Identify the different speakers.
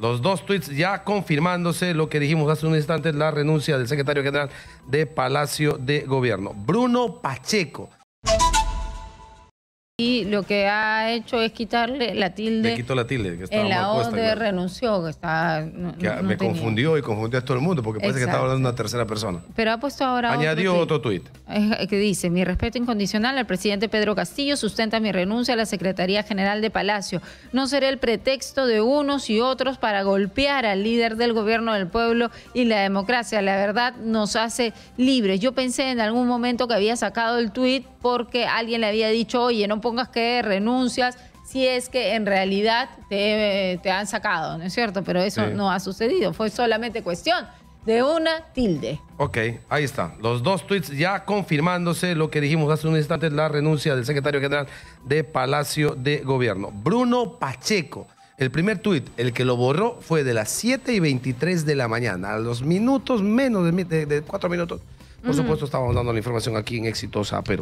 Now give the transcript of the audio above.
Speaker 1: los dos tweets ya confirmándose lo que dijimos hace un instante, la renuncia del secretario general de Palacio de Gobierno, Bruno Pacheco.
Speaker 2: Y lo que ha hecho es quitarle la tilde. Le quitó la
Speaker 3: tilde. Que estaba en la
Speaker 2: renunció. Que me confundió
Speaker 3: y confundió a todo el mundo porque parece que estaba hablando de una tercera persona.
Speaker 2: Pero ha puesto ahora. Añadió otro tuit que dice, mi respeto incondicional al presidente Pedro Castillo sustenta mi renuncia a la Secretaría General de Palacio. No será el pretexto de unos y otros para golpear al líder del gobierno del pueblo y la democracia. La verdad nos hace libres. Yo pensé en algún momento que había sacado el tuit porque alguien le había dicho, oye, no pongas que renuncias si es que en realidad te, han sacado, ¿no es cierto? Pero eso no ha sucedido, fue solamente cuestión de una tilde.
Speaker 1: Ok, ahí está. Los dos tweets ya confirmándose lo que dijimos hace un instante, la renuncia del secretario general de Palacio de Gobierno. Bruno Pacheco. El primer tuit, el que lo borró, fue de las 7 y 23 de la mañana, a los minutos menos de, cuatro minutos. Por supuesto, estábamos dando la información aquí en Exitosa, pero